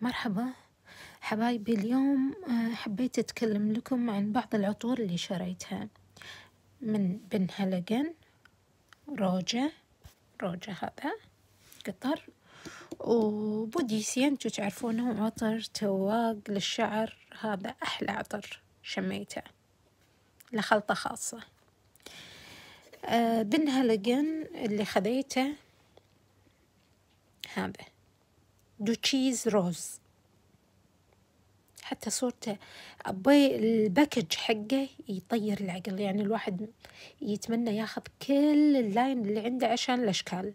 مرحبا حبايبي اليوم آه، حبيت أتكلم لكم عن بعض العطور اللي شريتها من بن هلجن روجة روجة هذا قطر وبوديسيان تعرفونه عطر تواق للشعر هذا أحلى عطر شميته لخلطة خاصة آه، بن هلجن اللي خذيته هذا دوتشيز روز حتى صورته أبي الباكج حقه يطير العقل يعني الواحد يتمنى ياخذ كل اللاين اللي عنده عشان الأشكال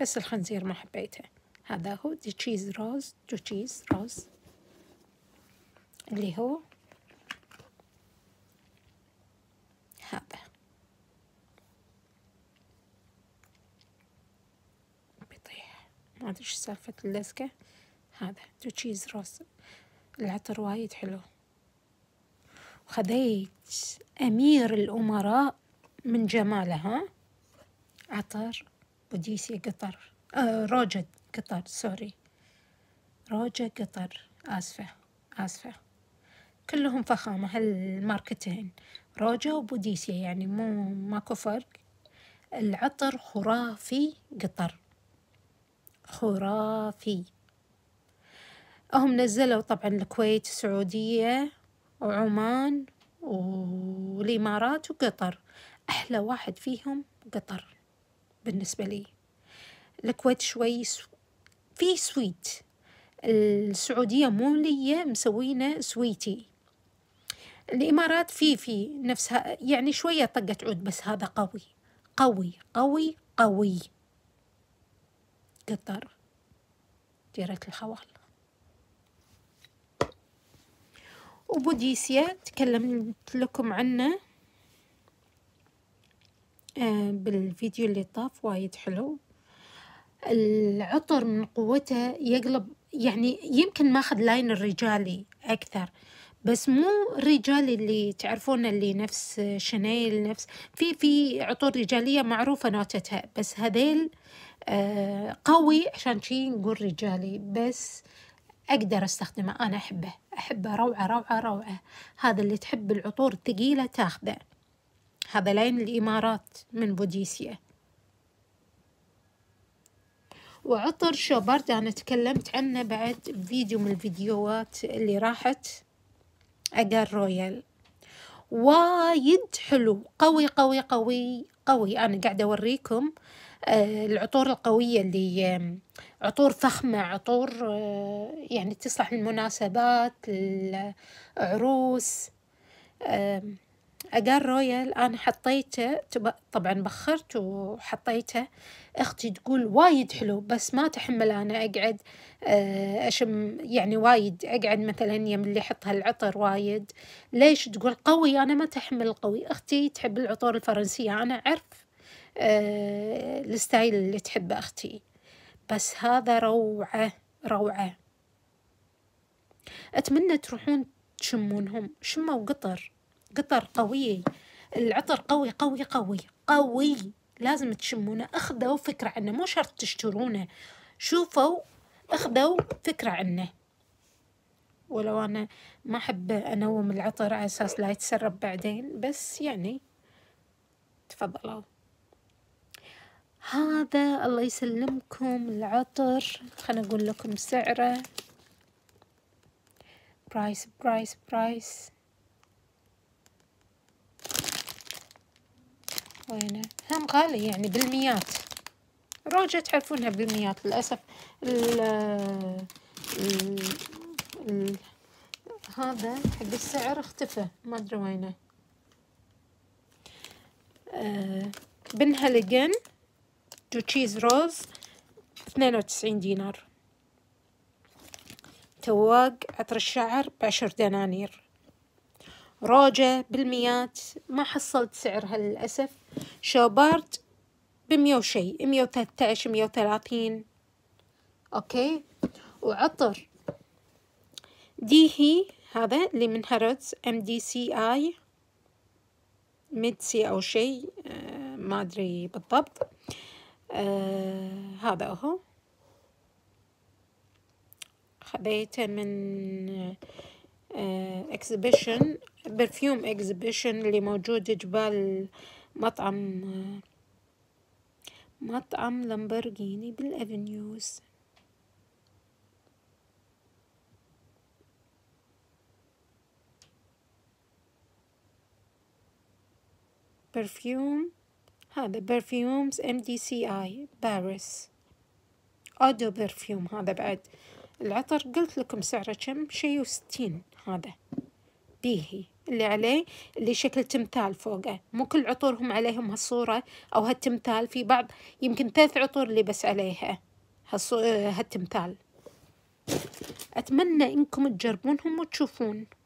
بس الخنزير ما حبيته هذا هو دي تشيز روز دو تشيز روز اللي هو ادري ايش سالفة اللزقة هذا تو تشيز روس العطر وايد حلو وخذيت أمير الأمراء من جمالها عطر بوديسي قطر آه روجة قطر سوري روجة قطر آسفة آسفة كلهم فخامة هالماركتين روجة وبوديسيا يعني مو ماكو فرق العطر خرافي قطر خرافي هم نزلوا طبعا الكويت السعودية وعمان والإمارات وقطر أحلى واحد فيهم قطر بالنسبة لي الكويت شوي سو... في سويت السعودية مو لي مسوينه سويتي الإمارات في في نفسها يعني شوية طقت عود بس هذا قوي قوي قوي قوي قطر ديرة الخوال وبوديسيا تكلمت لكم عنه آه، بالفيديو اللي طاف وايد حلو العطر من قوته يقلب يعني يمكن ماخذ لاين الرجالي أكثر بس مو الرجال اللي تعرفون اللي نفس شانيل نفس في في عطور رجالية معروفة نوتتها بس هذيل آه، قوي عشان شي نقول رجالي بس أقدر أستخدمه أنا أحبه أحبه روعة روعة روعة هذا اللي تحب العطور الثقيلة تاخذه هذا لين الإمارات من بوديسيا وعطر شوبرد أنا تكلمت عنه بعد فيديو من الفيديوهات اللي راحت أجار رويال وايد حلو قوي قوي قوي قوي أنا قاعدة أوريكم العطور القوية اللي عطور فخمة عطور يعني تصلح للمناسبات العروس أقار رويال أنا حطيته طبعا بخرت وحطيته أختي تقول وايد حلو بس ما تحمل أنا أقعد آه، أشم يعني وايد أقعد مثلا يم اللي يحط هالعطر وايد ليش تقول قوي أنا ما تحمل القوي أختي تحب العطور الفرنسية أنا أعرف آه، الستايل اللي تحبه أختي بس هذا روعة روعة أتمنى تروحون تشمونهم شموا قطر قطر قوية العطر قوي قوي قوي قوي لازم تشمونه اخذوا فكرة عنه مو شرط تشترونه شوفوا اخذوا فكرة عنه ولو أنا ما أحب أنوم العطر على أساس لا يتسرب بعدين بس يعني تفضلوا هذا الله يسلمكم العطر خلنا أقول لكم سعره برايس برايس برايس وينه هم غالي يعني بالميات روجة تعرفونها بالميات للأسف ال ال ال هذا حق السعر اختفى ما أدري وينه آه، بن هلجن تو تشيز روز اثنين وتسعين دينار تواق عطر الشعر بعشر دنانير روجة بالميات ما حصلت سعرها للأسف شوبارت بمية وشي مية وثلاثة مية وثلاثين أوكي وعطر دي هي هذا اللي من هرتز ام دي سي اي ميد سي او شي آه، ما ادري بالضبط آه هذا اهو خذيته من اكزيبيشن برفيوم اكزيبيشن اللي موجود جبال مطعم مطعم لامبرجيني بالافنيوز برفيوم هذا برفيومز ام دي سي اي باريس اودو برفيوم هذا بعد العطر قلت لكم سعره كم شي وستين هذا بيهي اللي عليه اللي شكل تمثال فوقه مو كل عطورهم عليهم هالصورة أو هالتمثال في بعض يمكن ثلاث عطور اللي بس عليها هالتمثال أتمنى إنكم تجربونهم وتشوفون